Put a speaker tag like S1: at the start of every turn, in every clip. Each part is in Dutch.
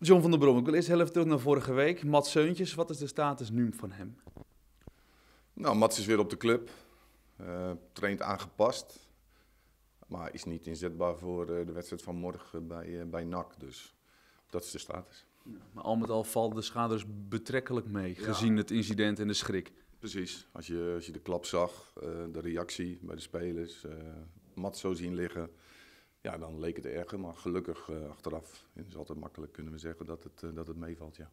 S1: John van der Brom, ik wil eerst heel even terug naar vorige week. Mats Seuntjes, wat is de status nu van hem?
S2: Nou, Mats is weer op de club. Uh, traint aangepast. Maar is niet inzetbaar voor eh, de wedstrijd van morgen bij, eh, bij NAC. Dus dat is de status.
S1: Ja, maar al met al valt de schade dus betrekkelijk mee, gezien
S2: het incident en de schrik. Precies. Als je, als je de klap zag, de reactie bij de spelers, uh, Mats zo zien liggen. Ja, dan leek het erger, maar gelukkig eh, achteraf is altijd makkelijk kunnen we zeggen dat het, eh, dat het meevalt, ja.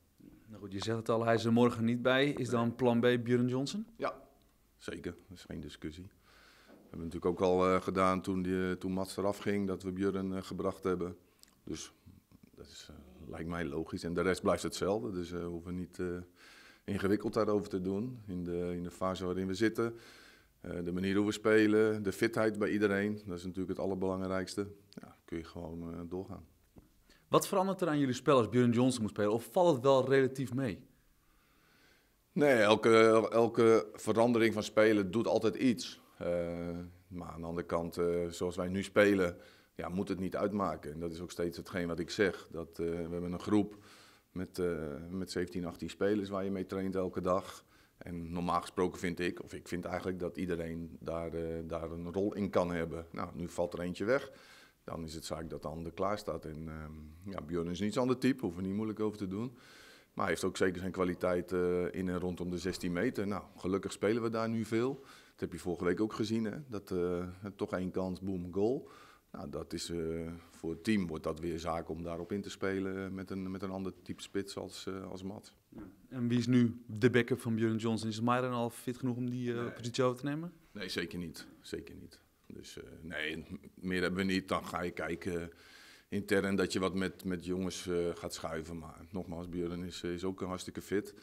S2: Nou goed, je zegt het al, hij is er morgen niet bij. Is dan plan B Björn Johnson? Ja, zeker. Dat is geen discussie. We hebben natuurlijk ook al eh, gedaan toen, die, toen Mats eraf ging, dat we Björn gebracht hebben. Dus dat is, lijkt mij logisch. En de rest blijft hetzelfde, dus we hoeven niet ingewikkeld daarover te doen in de, in de fase waarin we zitten. Eh, de manier hoe we spelen, de fitheid bij iedereen, dat is natuurlijk het allerbelangrijkste. Ja, kun je gewoon eh, doorgaan.
S1: Wat verandert er aan jullie spel als Björn Johnson moet spelen? Of valt het wel relatief mee?
S2: Nee, elke, elke verandering van spelen doet altijd iets. Eh, maar aan de andere kant, zoals wij nu spelen, ja, moet het niet uitmaken. En dat is ook steeds hetgeen wat ik zeg. Dat, we hebben een groep met, met 17, 18 spelers waar je mee traint elke dag. En normaal gesproken vind ik, of ik vind eigenlijk dat iedereen daar, eh, daar een rol in kan hebben. Nou, nu valt er eentje weg. Dan is het zaak dat de ander klaar staat. En ehm, ja, Björn is niets ander type, hoeven er niet moeilijk over te doen. Maar hij heeft ook zeker zijn kwaliteit eh, in en rondom de 16 meter. Nou, gelukkig spelen we daar nu veel. Dat heb je vorige week ook gezien, hè? Dat eh, toch één kans, boom, goal. Nou, dat is, eh, voor het team wordt dat weer zaak om daarop in te spelen met een, met een ander type spits als, uh, als Mat. Ja.
S1: En wie is nu de backup van Björn Johnson? Is Myron al fit genoeg om die eh, positie over te nemen?
S2: Nee, zeker niet. Zeker niet. Dus nee, meer hebben we niet. Dan ga je kijken intern dat je wat met, met jongens gaat schuiven. Maar nogmaals, Björn is, is ook een hartstikke fit.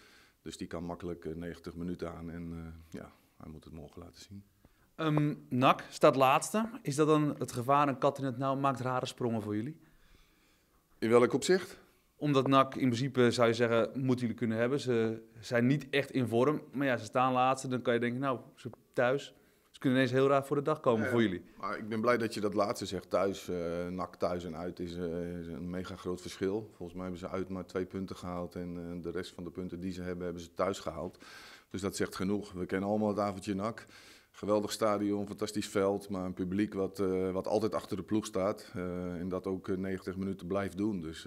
S2: Dus die kan makkelijk 90 minuten aan en ja, hij moet het morgen laten zien.
S1: Um, Nak
S2: staat laatste. Is dat
S1: dan het gevaar? Een kat in het nauw maakt rare sprongen voor jullie?
S2: In welk opzicht?
S1: Omdat Nak in principe, zou je zeggen, moeten jullie kunnen hebben. Ze zijn niet echt in vorm. Maar ja, ze staan laatste. Dan kan je denken, nou, ze thuis. Ze kunnen ineens heel raar voor de dag komen voor jullie.
S2: Maar ik ben blij dat je dat laatste zegt. Thuis, eh, Nak thuis en uit eh, is, een mega groot verschil. Volgens mij hebben ze uit maar twee punten gehaald. En eh, de rest van de punten die ze hebben, hebben ze thuis gehaald. Dus dat zegt genoeg. We kennen allemaal het avondje Nak. Geweldig stadion, fantastisch veld, maar een publiek wat, eh, wat altijd achter de ploeg staat. Eh, en dat ook 90 eh, minuten blijft doen. Dus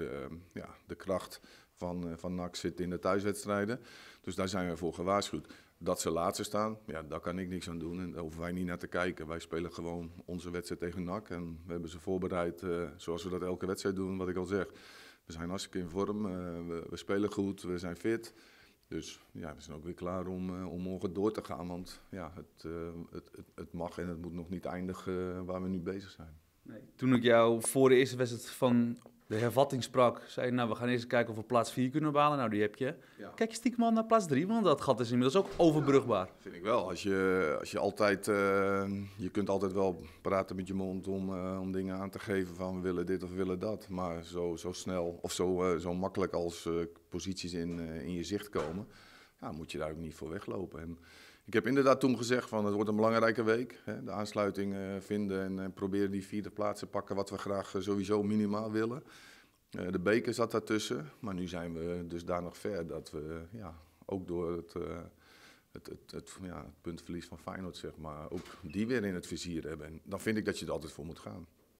S2: ja, de kracht van, van NAC zit in de thuiswedstrijden. Dus daar zijn we voor gewaarschuwd. Dat ze laatste staan, ja, daar kan ik niks aan doen. En daar hoeven wij niet naar te kijken. Wij spelen gewoon onze wedstrijd tegen NAC. En we hebben ze voorbereid zoals we dat elke wedstrijd doen, wat ik al zeg. We zijn hartstikke in vorm, we, we spelen goed, we zijn fit. Dus ja, we zijn ook weer klaar om, eh, om morgen door te gaan. Want ja, het, eh, het, het, het, mag en het moet nog niet eindigen eh, waar we nu bezig zijn. Nee. Toen ik jou voor de eerste wedstrijd van de hervatting sprak, zei nou we gaan
S1: eerst kijken of we plaats 4 kunnen behalen. Nou, die heb je. Kijk je stiekem al naar plaats 3, want dat gat is inmiddels ook overbrugbaar.
S2: vind ik wel. Als je, als je altijd, eh, je kunt altijd wel praten met je mond om, eh, om dingen aan te geven van we willen dit of we willen dat. Maar zo, zo snel of zo, eh, zo makkelijk als posities in, in je zicht komen, ja, moet je daar ook niet voor weglopen. En ik heb inderdaad toen gezegd van het wordt een belangrijke week. Hè, de aansluiting eh, vinden en eh, proberen die vierde plaats te pakken wat we graag eh, sowieso minimaal willen. de beker zat daartussen, maar nu zijn we dus daar nog ver dat we ja, ook door het, het, het, het, ja, het puntverlies van Feyenoord zeg maar, ook die weer in het vizier hebben. En dan vind ik dat je er altijd voor moet gaan.